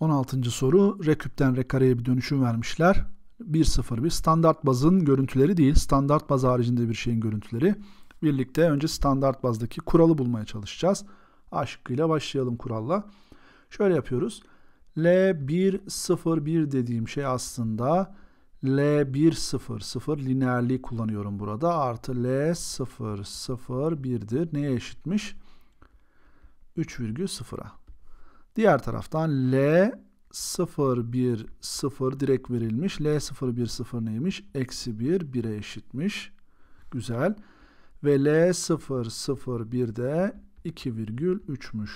16. soru reküpten rekareye bir dönüşüm vermişler. bir standart bazın görüntüleri değil standart baz haricinde bir şeyin görüntüleri. Birlikte önce standart bazdaki kuralı bulmaya çalışacağız. A şıkkıyla başlayalım kuralla. Şöyle yapıyoruz. L101 dediğim şey aslında L100 lineerliği kullanıyorum burada. Artı L001'dir. Neye eşitmiş? 3,0'a. Diğer taraftan L 0 1 0 direkt verilmiş. L 0 1 0 neymiş? Eksi 1 1'e eşitmiş. Güzel. Ve L 0 0 1 de 2,3'müş.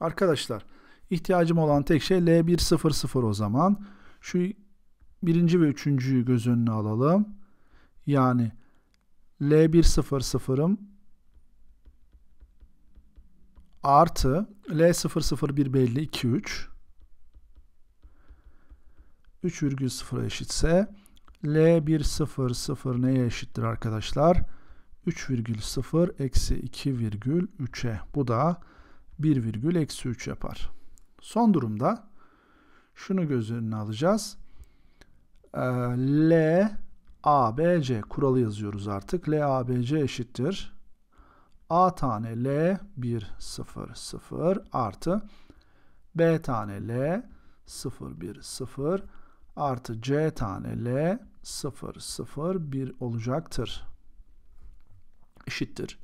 Arkadaşlar ihtiyacım olan tek şey L1 0 0 o zaman. Şu birinci ve üçüncüyü göz önüne alalım. Yani L1 0 sıfırım artı L001 belli 2 3 3,0 eşitse L100 neye eşittir arkadaşlar? virgül 3,0 eksi virgül 2,3'e. Bu da 1, eksi 3 yapar. Son durumda şunu göz önüne alacağız. Ee, L, A, B, C kuralı yazıyoruz artık. L, A, B, C eşittir. A tane L 1 0 0 artı B tane L 0 1 0 artı C tane L 0 0 1 olacaktır. Eşittir.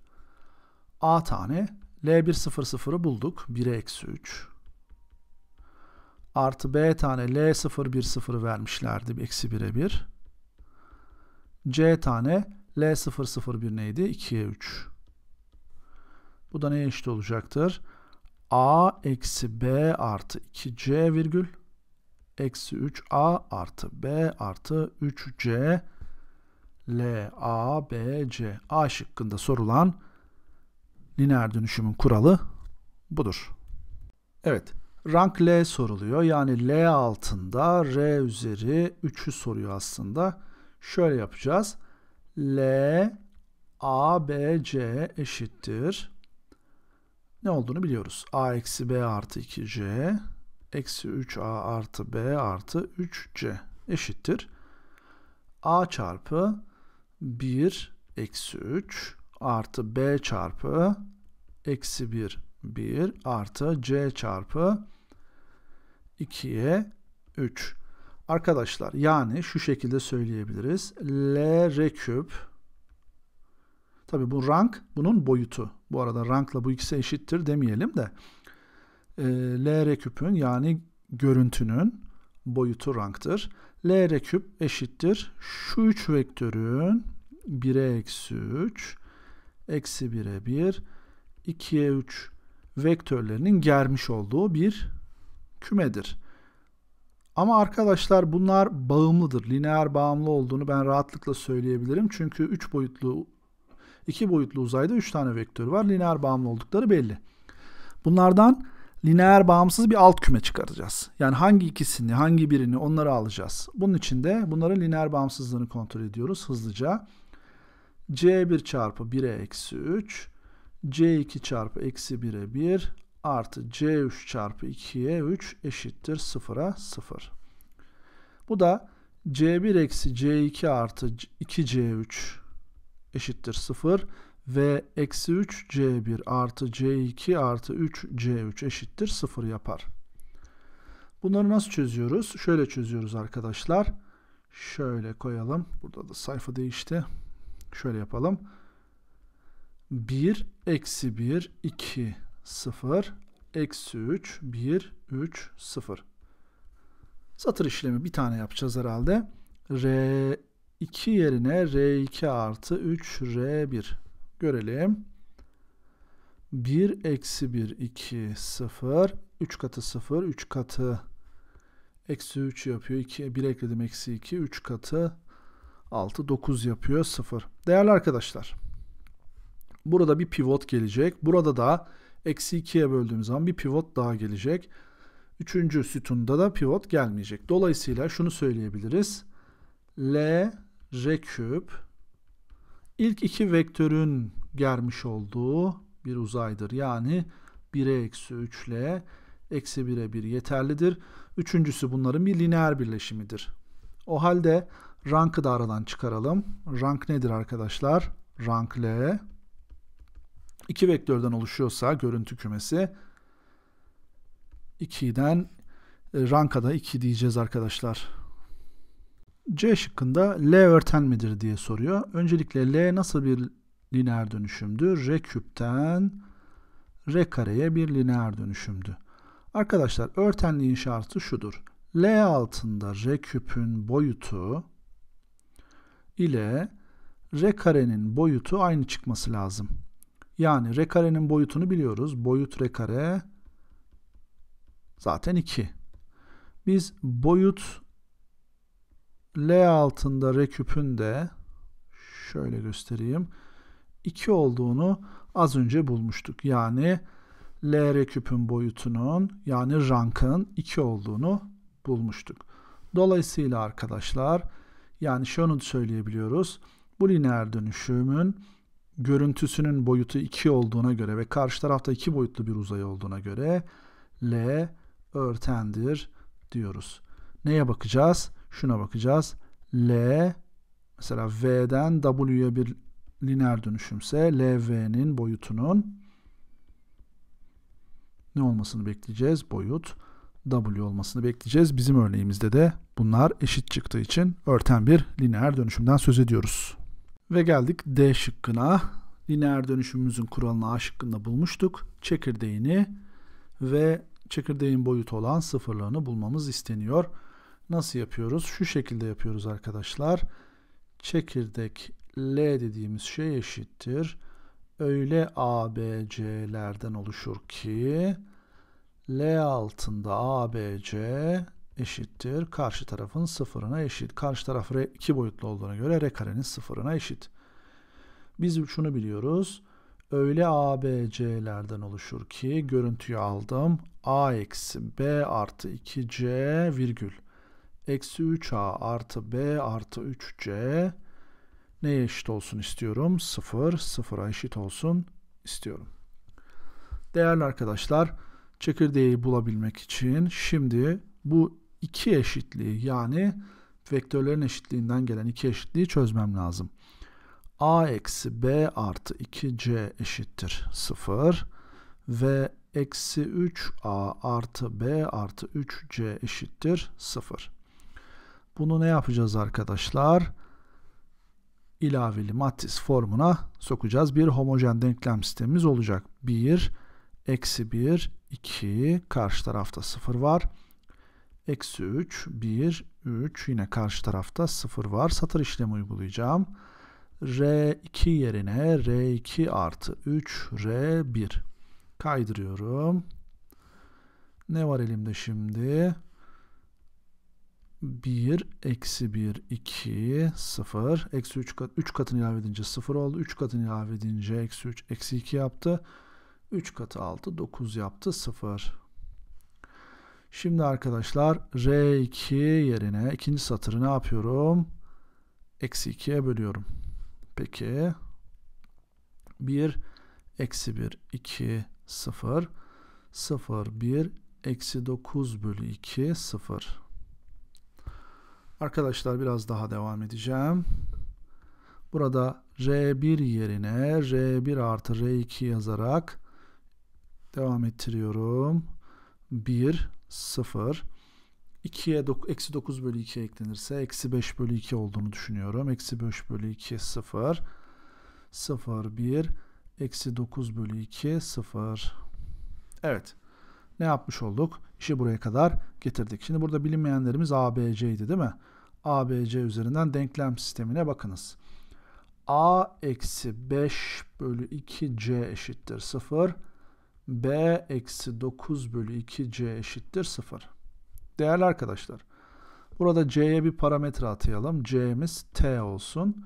A tane L1 0 0'ı bulduk. 1'e eksi 3. Artı B tane L 0 1 0'ı vermişlerdi. Eksi 1'e 1. C tane L 0 0 1 neydi? 2'ye 3. Bu da neye eşit olacaktır? A eksi B artı 2C virgül eksi 3A artı B artı 3C L A B C A şıkkında sorulan lineer dönüşümün kuralı budur. Evet. Rank L soruluyor. Yani L altında R üzeri 3'ü soruyor aslında. Şöyle yapacağız. L A B C eşittir ne olduğunu biliyoruz. a eksi b artı 2c eksi 3a artı b artı 3c eşittir. a çarpı 1 eksi 3 artı b çarpı eksi 1 1 artı c çarpı 2'ye 3. Arkadaşlar yani şu şekilde söyleyebiliriz. L r küp tabi bu rank bunun boyutu bu arada rankla bu ikisi eşittir demeyelim de e, LR küpün yani görüntünün boyutu ranktır. l küp eşittir şu 3 vektörün 1'e eksi 3 eksi 1'e 1 2'ye 3 vektörlerinin germiş olduğu bir kümedir. Ama arkadaşlar bunlar bağımlıdır. Lineer bağımlı olduğunu ben rahatlıkla söyleyebilirim. Çünkü 3 boyutlu İki boyutlu uzayda üç tane vektör var. Lineer bağımlı oldukları belli. Bunlardan lineer bağımsız bir alt küme çıkaracağız. Yani hangi ikisini, hangi birini onları alacağız. Bunun için de bunların lineer bağımsızlığını kontrol ediyoruz hızlıca. C1 çarpı 1'e eksi 3, C2 çarpı eksi 1'e 1 artı C3 çarpı 2'ye 3 eşittir 0'a 0. Bu da C1 eksi C2 artı 2C3 eşittir 0 ve eksi 3c1 artı c2 artı 3c3 eşittir 0 yapar. Bunları nasıl çözüyoruz? Şöyle çözüyoruz arkadaşlar. Şöyle koyalım. Burada da sayfa değişti. Şöyle yapalım. 1, eksi 1, 2, 0, eksi 3, 1, 3, 0. Satır işlemi bir tane yapacağız herhalde. R, 2 yerine R2 artı 3 R1 görelim. 1 eksi 1 2 0 3 katı 0 3 katı eksi 3 yapıyor. 2, 1 ekledim eksi 2 3 katı 6 9 yapıyor 0. Değerli arkadaşlar burada bir pivot gelecek. Burada da eksi 2'ye böldüğümüz zaman bir pivot daha gelecek. Üçüncü sütunda da pivot gelmeyecek. Dolayısıyla şunu söyleyebiliriz. L r küp ilk iki vektörün germiş olduğu bir uzaydır. Yani 1'e eksi 3 ile eksi 1'e 1 yeterlidir. Üçüncüsü bunların bir lineer birleşimidir. O halde rankı da aradan çıkaralım. Rank nedir arkadaşlar? Rank L. İki vektörden oluşuyorsa görüntü kümesi 2'den e, rankada da 2 diyeceğiz arkadaşlar. C şıkkında L örten midir diye soruyor. Öncelikle L nasıl bir lineer dönüşümdür? R küpten R kareye bir lineer dönüşümdü. Arkadaşlar örtenliğin şartı şudur. L altında R küpün boyutu ile R karenin boyutu aynı çıkması lazım. Yani R karenin boyutunu biliyoruz. Boyut R kare zaten 2. Biz boyut L altında reküpün de şöyle göstereyim. 2 olduğunu az önce bulmuştuk. Yani L reküpün boyutunun yani rankın 2 olduğunu bulmuştuk. Dolayısıyla arkadaşlar yani şunu söyleyebiliyoruz. Bu lineer dönüşümün görüntüsünün boyutu 2 olduğuna göre ve karşı tarafta 2 boyutlu bir uzay olduğuna göre L örtendir diyoruz. Neye bakacağız? şuna bakacağız. L mesela V'den W'ye bir lineer dönüşümse LV'nin boyutunun ne olmasını bekleyeceğiz? Boyut W olmasını bekleyeceğiz. Bizim örneğimizde de bunlar eşit çıktığı için örten bir lineer dönüşümden söz ediyoruz. Ve geldik D şıkkına. Lineer dönüşümümüzün kuralını A şıkkında bulmuştuk. Çekirdeğini ve çekirdeğin boyutu olan sıfırlarını bulmamız isteniyor. Nasıl yapıyoruz? Şu şekilde yapıyoruz arkadaşlar. Çekirdek L dediğimiz şey eşittir. Öyle ABC'lerden oluşur ki L altında ABC eşittir. Karşı tarafın sıfırına eşit. Karşı taraf R iki boyutlu olduğuna göre R karenin sıfırına eşit. Biz şunu biliyoruz. Öyle ABC'lerden oluşur ki görüntüyü aldım. A eksi B artı 2C virgül eksi 3a artı b artı 3c neye eşit olsun istiyorum? 0, 0'a eşit olsun istiyorum. Değerli arkadaşlar, çekirdeği bulabilmek için şimdi bu iki eşitliği yani vektörlerin eşitliğinden gelen iki eşitliği çözmem lazım. a eksi b artı 2c eşittir 0 ve eksi 3a artı b artı 3c eşittir 0. Bunu ne yapacağız arkadaşlar? İlaveli matris formuna sokacağız. Bir homojen denklem sistemimiz olacak. 1, eksi 1, 2, karşı tarafta 0 var. Eksi 3, 1, 3 yine karşı tarafta 0 var. Satır işlemi uygulayacağım. R2 yerine R2 artı 3 R1 kaydırıyorum. Ne var elimde şimdi? 1 eksi 1 2 0 eksi 3 kat 3 katını ilave edince 0 oldu 3 katını ilave edince eksi 3 eksi 2 yaptı 3 katı 6 9 yaptı 0 şimdi arkadaşlar R2 yerine ikinci satırı ne yapıyorum eksi 2'ye bölüyorum peki 1 eksi 1 2 0 0 1 eksi 9 bölü 2 0 Arkadaşlar biraz daha devam edeceğim. Burada R1 yerine R1 artı R2 yazarak devam ettiriyorum. 1, 0. 2'ye eksi 9 bölü 2 eklenirse eksi 5 bölü 2 olduğunu düşünüyorum. Eksi 5 bölü 2, 0. 0, 1. Eksi 9 bölü 2, 0. Evet ne yapmış olduk? İşi buraya kadar getirdik. Şimdi burada bilinmeyenlerimiz ABC idi, değil mi? ABC üzerinden denklem sistemine bakınız. A eksi 5 bölü 2C eşittir 0. B eksi 9 bölü 2C eşittir 0. Değerli arkadaşlar. Burada C'ye bir parametre atayalım. C'miz T olsun.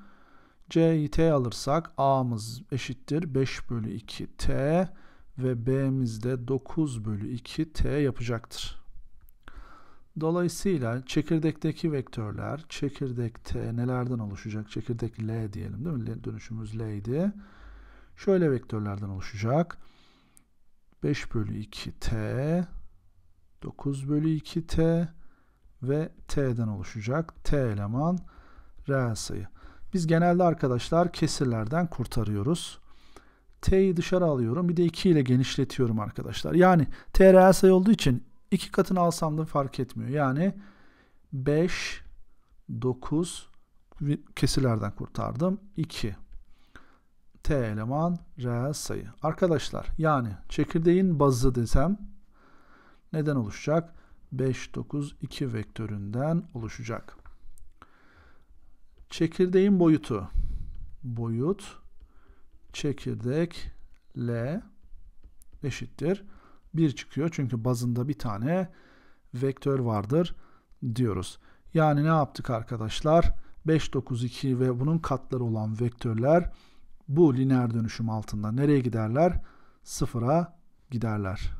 C'yi T alırsak A'mız eşittir 5 bölü 2 T ve B'mizde 9 bölü 2 T yapacaktır. Dolayısıyla çekirdekteki vektörler çekirdek T nelerden oluşacak? Çekirdek L diyelim değil mi? Dönüşümüz L idi. Şöyle vektörlerden oluşacak. 5 bölü 2 T 9 bölü 2 T ve T'den oluşacak. T eleman reel sayı. Biz genelde arkadaşlar kesirlerden kurtarıyoruz. T'yi dışarı alıyorum. Bir de 2 ile genişletiyorum arkadaşlar. Yani T reel sayı olduğu için 2 katını alsam da fark etmiyor. Yani 5, 9 kesilerden kurtardım. 2. T eleman reel sayı. Arkadaşlar yani çekirdeğin bazı desem neden oluşacak? 5, 9, 2 vektöründen oluşacak. Çekirdeğin boyutu. Boyut çekirdek L eşittir 1 çıkıyor. Çünkü bazında bir tane vektör vardır diyoruz. Yani ne yaptık arkadaşlar? 5, 9, 2 ve bunun katları olan vektörler bu lineer dönüşüm altında nereye giderler? Sıfıra giderler.